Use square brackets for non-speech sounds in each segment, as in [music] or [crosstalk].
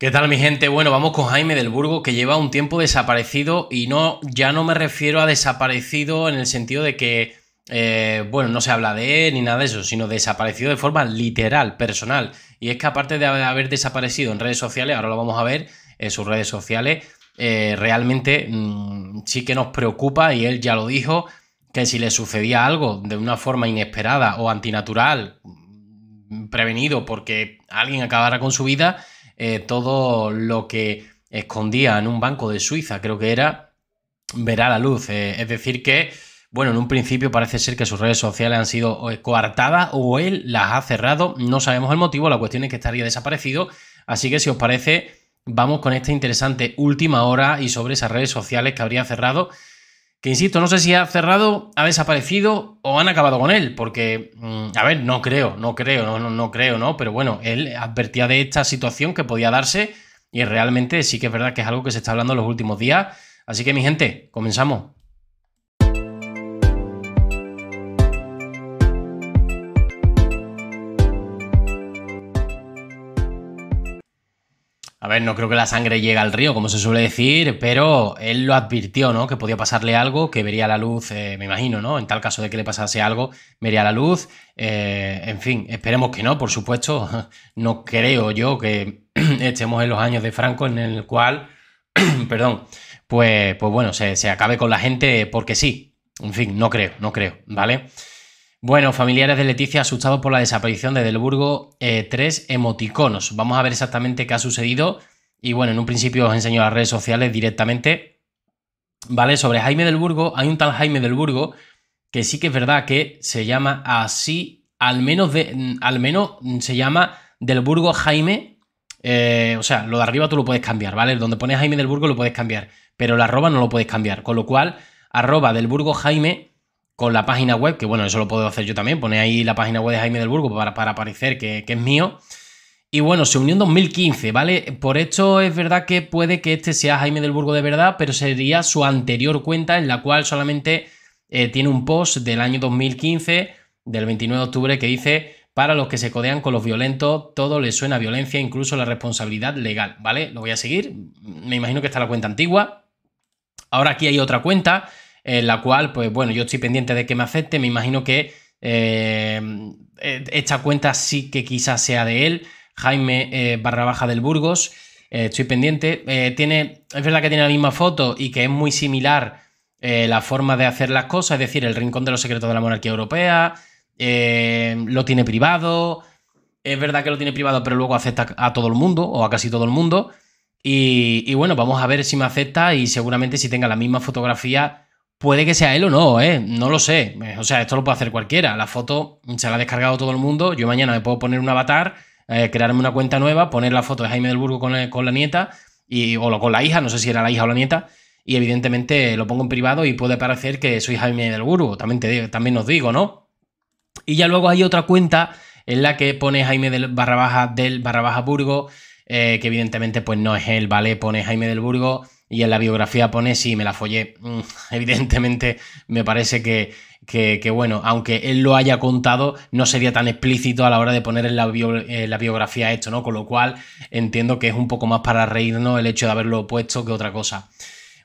¿Qué tal mi gente? Bueno, vamos con Jaime del Burgo que lleva un tiempo desaparecido y no, ya no me refiero a desaparecido en el sentido de que, eh, bueno, no se habla de él ni nada de eso, sino desaparecido de forma literal, personal. Y es que aparte de haber desaparecido en redes sociales, ahora lo vamos a ver, en sus redes sociales, eh, realmente mm, sí que nos preocupa y él ya lo dijo, que si le sucedía algo de una forma inesperada o antinatural, mm, prevenido porque alguien acabara con su vida, eh, todo lo que escondía en un banco de Suiza, creo que era, verá la luz. Eh, es decir que, bueno, en un principio parece ser que sus redes sociales han sido eh, coartadas o él las ha cerrado, no sabemos el motivo, la cuestión es que estaría desaparecido, así que si os parece, vamos con esta interesante última hora y sobre esas redes sociales que habría cerrado que insisto, no sé si ha cerrado, ha desaparecido o han acabado con él, porque, mm, a ver, no creo, no creo, no, no, no creo, ¿no? Pero bueno, él advertía de esta situación que podía darse y realmente sí que es verdad que es algo que se está hablando en los últimos días. Así que mi gente, comenzamos. no creo que la sangre llegue al río, como se suele decir, pero él lo advirtió, ¿no? Que podía pasarle algo, que vería la luz, eh, me imagino, ¿no? En tal caso de que le pasase algo, vería la luz. Eh, en fin, esperemos que no, por supuesto. [laughs] No creo yo que [clears throat] estemos en los años de Franco en el cual, [clears throat] perdón, pues, pues bueno, se, acabe con la gente porque sí. En fin, no creo, no creo, ¿vale? Bueno, familiares de Leticia asustados por la desaparición de Delburgo eh, tres emoticonos. Vamos a ver exactamente qué ha sucedido y bueno, en un principio os enseño las redes sociales directamente. ¿Vale? Sobre Jaime del Burgo, hay un tal Jaime del Burgo que sí que es verdad que se llama así, al menos, al menos se llama del Burgo Jaime. Eh, o sea, lo de arriba tú lo puedes cambiar, ¿vale? Donde pones Jaime del Burgo lo puedes cambiar, pero la arroba no lo puedes cambiar. Con lo cual, arroba del Burgo Jaime con la página web, que bueno, eso lo puedo hacer yo también, pone ahí la página web de Jaime del Burgo para, para aparecer que, que es mío. Y bueno, se unió en 2015, ¿vale? Por esto es verdad que puede que este sea Jaime del Burgo de verdad, pero sería su anterior cuenta en la cual solamente eh, tiene un post del año 2015, del 29 de octubre, que dice, para los que se codean con los violentos, todo les suena violencia, incluso la responsabilidad legal, ¿vale? Lo voy a seguir, me imagino que está la cuenta antigua. Ahora aquí hay otra cuenta, en la cual, pues bueno, yo estoy pendiente de que me acepte, me imagino que eh, eh, esta cuenta sí que quizás sea de él. Jaime eh, Barrabaja del Burgos. Eh, estoy pendiente. Eh, tiene, es verdad que tiene la misma foto y que es muy similar la forma de hacer las cosas, es decir, el rincón de los secretos de la monarquía europea, lo tiene privado. Es verdad que lo tiene privado, pero luego acepta a todo el mundo o a casi todo el mundo. Y, bueno, vamos a ver si me acepta y seguramente si tenga la misma fotografía puede que sea él o no, No lo sé. O sea, esto lo puede hacer cualquiera. La foto se la ha descargado todo el mundo. Yo mañana me puedo poner un avatar eh, crearme una cuenta nueva, poner la foto de Jaime del Burgo con, la nieta, y, o con la hija, no sé si era la hija o la nieta, y evidentemente lo pongo en privado y puede parecer que soy Jaime del Burgo, también, te, también os digo, ¿no? Y ya luego hay otra cuenta en la que pone Jaime del barra del barra baja Burgo, eh, que evidentemente pues no es él, ¿vale? Pone Jaime del Burgo y en la biografía pone sí, me la follé. Mm, [laughs] evidentemente me parece que, bueno, aunque él lo haya contado, no sería tan explícito a la hora de poner en la, eh, biografía esto, ¿no? Con lo cual entiendo que es un poco más para reírnos el hecho de haberlo puesto que otra cosa.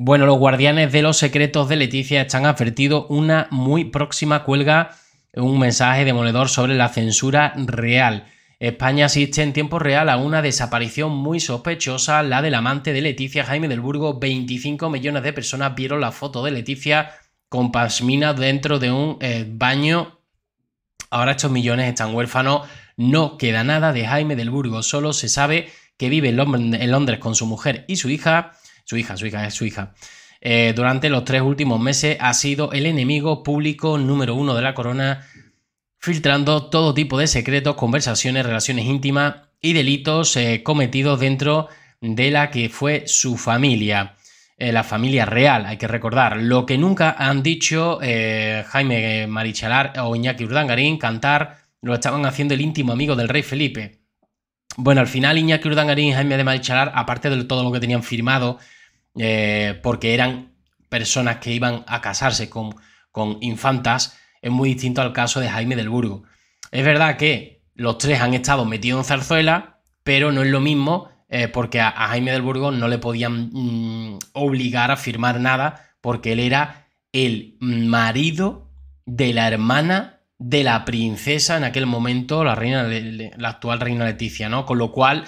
Bueno, los guardianes de los secretos de Leticia están advertido una muy próxima cuelga, un mensaje demoledor sobre la censura real. España asiste en tiempo real a una desaparición muy sospechosa, la del amante de Leticia Jaime del Burgo. 25 millones de personas vieron la foto de Leticia con pasmina dentro de un eh, baño. Ahora estos millones están huérfanos. No queda nada de Jaime del Burgo, solo se sabe que vive en, Londres con su mujer y su hija. Su hija, su hija, es su hija. Eh, durante los tres últimos meses ha sido el enemigo público número uno de la corona filtrando todo tipo de secretos, conversaciones, relaciones íntimas y delitos eh, cometidos dentro de la que fue su familia, eh, la familia real, hay que recordar. Lo que nunca han dicho eh, Jaime Marichalar o Iñaki Urdangarín, cantar, lo estaban haciendo el íntimo amigo del rey Felipe. Bueno, al final Iñaki Urdangarín y Jaime de Marichalar, aparte de todo lo que tenían firmado, porque eran personas que iban a casarse con, con infantas, es muy distinto al caso de Jaime del Burgo. Es verdad que los tres han estado metidos en zarzuela, pero no es lo mismo eh, porque a, Jaime del Burgo no le podían mm, obligar a firmar nada porque él era el marido de la hermana de la princesa en aquel momento, la reina, la actual reina Leticia, ¿no? Con lo cual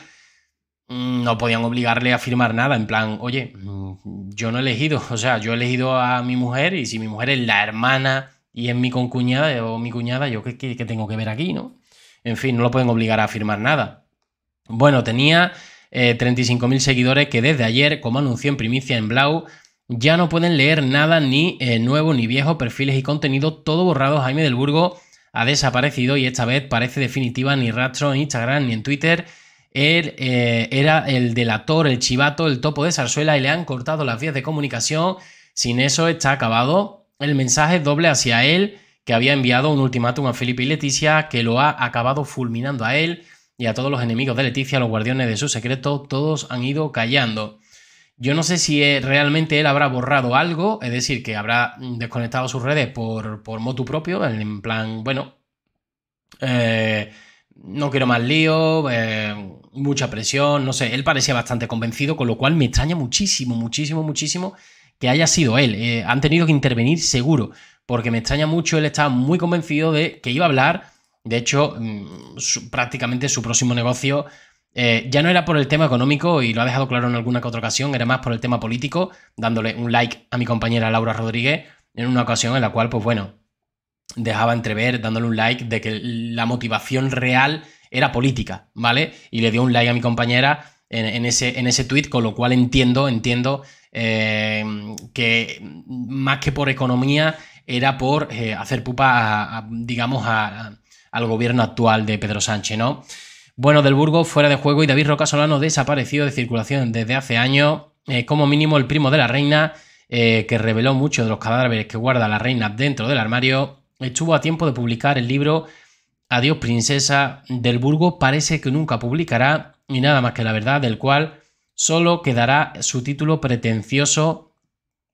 mm, no podían obligarle a firmar nada, en plan, oye, mm, yo no he elegido, [laughs] o sea, yo he elegido a mi mujer y si mi mujer es la hermana y es mi concuñada o mi cuñada, yo que tengo que ver aquí, ¿no? En fin, no lo pueden obligar a firmar nada. Bueno, tenía 35.000 eh, seguidores que desde ayer, como anunció en primicia en Blau, ya no pueden leer nada, ni eh, nuevo ni viejo, perfiles y contenido, todo borrado. Jaime del Burgo ha desaparecido y esta vez parece definitiva, ni rastro en Instagram ni en Twitter. Él eh, era el delator, el chivato, el topo de zarzuela y le han cortado las vías de comunicación. Sin eso está acabado el mensaje doble hacia él que había enviado un ultimátum a Felipe y Leticia que lo ha acabado fulminando a él y a todos los enemigos de Leticia, los guardianes de su secreto, todos han ido callando. Yo no sé si eh, realmente él habrá borrado algo, es decir, que habrá mm, desconectado sus redes por, por motu propio, en plan, bueno, eh, no quiero más lío, eh, mucha presión, no sé, él parecía bastante convencido, con lo cual me extraña muchísimo, muchísimo, muchísimo que haya sido él. Eh, han tenido que intervenir seguro, porque me extraña mucho, él estaba muy convencido de que iba a hablar. De hecho, mm, prácticamente su próximo negocio eh, ya no era por el tema económico, y lo ha dejado claro en alguna que otra ocasión, era más por el tema político, dándole un like a mi compañera Laura Rodríguez en una ocasión en la cual, pues bueno, dejaba entrever, dándole un like, de que la motivación real era política, ¿vale? Y le dio un like a mi compañera en, ese, en ese tweet, con lo cual entiendo, entiendo eh, que más que por economía era por eh, hacer pupa, digamos, al gobierno actual de Pedro Sánchez, ¿no? Bueno, del Burgo fuera de juego y David Roca Solano desaparecido de circulación desde hace años, eh, como mínimo el primo de la reina, que reveló muchos de los cadáveres que guarda la reina dentro del armario, estuvo a tiempo de publicar el libro Adiós Princesa del Burgo, parece que nunca publicará, ni nada más que la verdad, del cual solo quedará su título pretencioso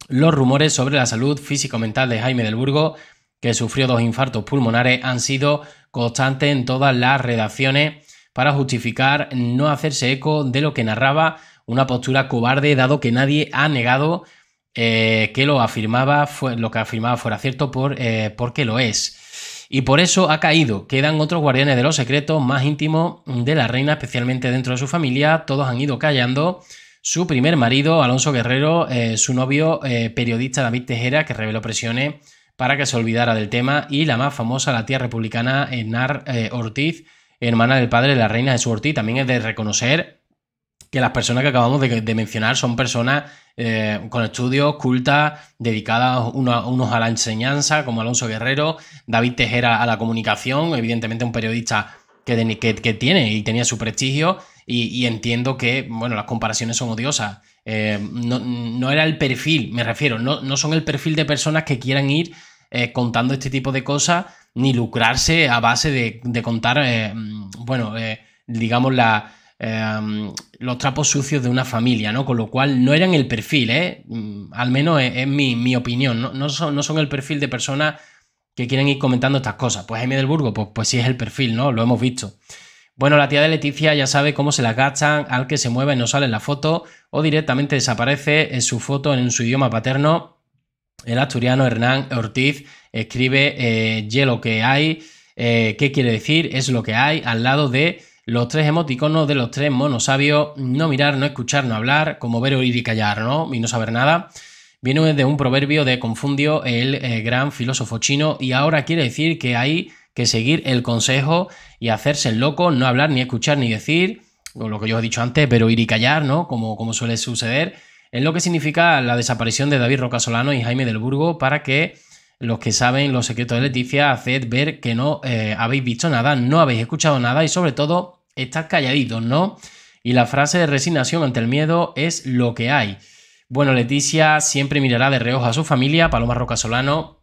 Los rumores sobre la salud físico-mental de Jaime del Burgo, que sufrió dos infartos pulmonares, han sido constantes en todas las redacciones para justificar no hacerse eco de lo que narraba, una postura cobarde dado que nadie ha negado eh, que lo afirmaba, lo que afirmaba fuera cierto por, eh, porque lo es y por eso ha caído. Quedan otros guardianes de los secretos más íntimos de la reina, especialmente dentro de su familia. Todos han ido callando. Su primer marido, Alonso Guerrero, eh, su novio, eh, periodista David Tejera, que reveló presiones para que se olvidara del tema, y la más famosa, la tía republicana Enar eh, Ortiz, hermana del padre de la reina de Ortiz. También es de reconocer que las personas que acabamos de, mencionar son personas eh, con estudios, cultas, dedicadas unos a la enseñanza, como Alonso Guerrero, David Tejera a la comunicación, evidentemente un periodista que, tiene y tenía su prestigio, y, entiendo que, bueno, las comparaciones son odiosas. Eh, no, era el perfil, me refiero, no, son el perfil de personas que quieran ir eh, contando este tipo de cosas, ni lucrarse a base de, contar, mm, bueno, digamos, la, Em, los trapos sucios de una familia, ¿no? Con lo cual no eran el perfil, ¿eh? Mm, al menos es, mi, opinión, no, no, son, el perfil de personas que quieren ir comentando estas cosas. Pues Jaime del Burgo, pues, pues sí es el perfil, ¿no? Lo hemos visto. Bueno, la tía de Leticia ya sabe cómo se la agachan, al que se mueve y no sale en la foto, o directamente desaparece en su foto en su idioma paterno. El asturiano Hernán Ortiz escribe eh, hielo que hay, eh, ¿qué quiere decir? Es lo que hay, al lado de los tres emoticonos de los tres monos sabios, no mirar, no escuchar, no hablar, como ver, oír y callar, ¿no? Y no saber nada. Viene de un proverbio de Confundio, el eh, gran filósofo chino, y ahora quiere decir que hay que seguir el consejo y hacerse el loco, no hablar, ni escuchar, ni decir, o lo que yo he dicho antes, pero ir y callar, ¿no? Como, como suele suceder. Es lo que significa la desaparición de David Rocasolano y Jaime del Burgo para que los que saben los secretos de Leticia, haced ver que no eh, habéis visto nada, no habéis escuchado nada y sobre todo Estás calladito, ¿no? Y la frase de resignación ante el miedo es lo que hay. Bueno, Leticia siempre mirará de reojo a su familia, Paloma Roca Solano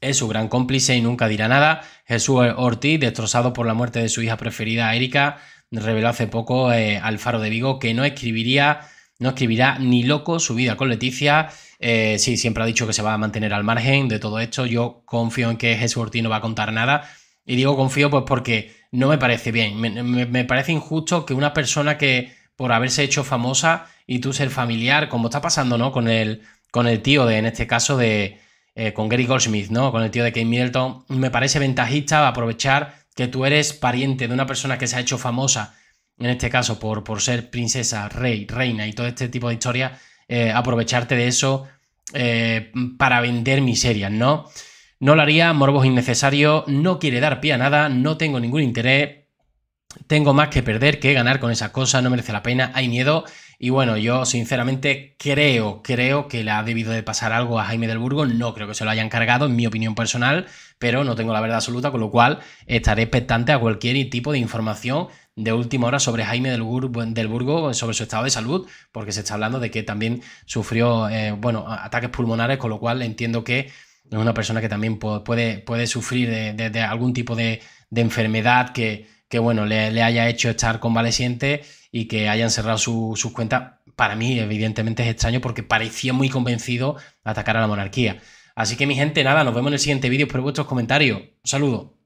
es su gran cómplice y nunca dirá nada. Jesús Ortiz, destrozado por la muerte de su hija preferida, Erika, reveló hace poco eh, al Faro de Vigo que no escribiría, no escribirá ni loco su vida con Leticia. Eh, sí, siempre ha dicho que se va a mantener al margen de todo esto. Yo confío en que Jesús Ortiz no va a contar nada. Y digo confío pues porque no me parece bien. Me, parece injusto que una persona que por haberse hecho famosa y tú ser familiar, como está pasando, ¿no? Con el, con el tío de, en este caso, de, eh, con Gary Goldsmith, ¿no? Con el tío de Kate Middleton, me parece ventajista aprovechar que tú eres pariente de una persona que se ha hecho famosa, en este caso por, por ser princesa, rey, reina y todo este tipo de historias, eh, aprovecharte de eso eh, para vender miserias, ¿no? No lo haría, morbos innecesario, no quiere dar pie a nada, no tengo ningún interés, tengo más que perder que ganar con esas cosas, no merece la pena, hay miedo. Y bueno, yo sinceramente creo, creo que le ha debido de pasar algo a Jaime del Burgo, no creo que se lo hayan cargado, en mi opinión personal, pero no tengo la verdad absoluta, con lo cual estaré expectante a cualquier tipo de información de última hora sobre Jaime del, Burgo, sobre su estado de salud, porque se está hablando de que también sufrió, eh, bueno, ataques pulmonares, con lo cual entiendo que es una persona que también puede, puede sufrir de, algún tipo de, enfermedad que, que bueno, le, haya hecho estar convaleciente y que hayan cerrado sus cuentas, para mí evidentemente es extraño porque parecía muy convencido atacar a la monarquía. Así que mi gente, nada, nos vemos en el siguiente vídeo, espero vuestros comentarios. Un saludo.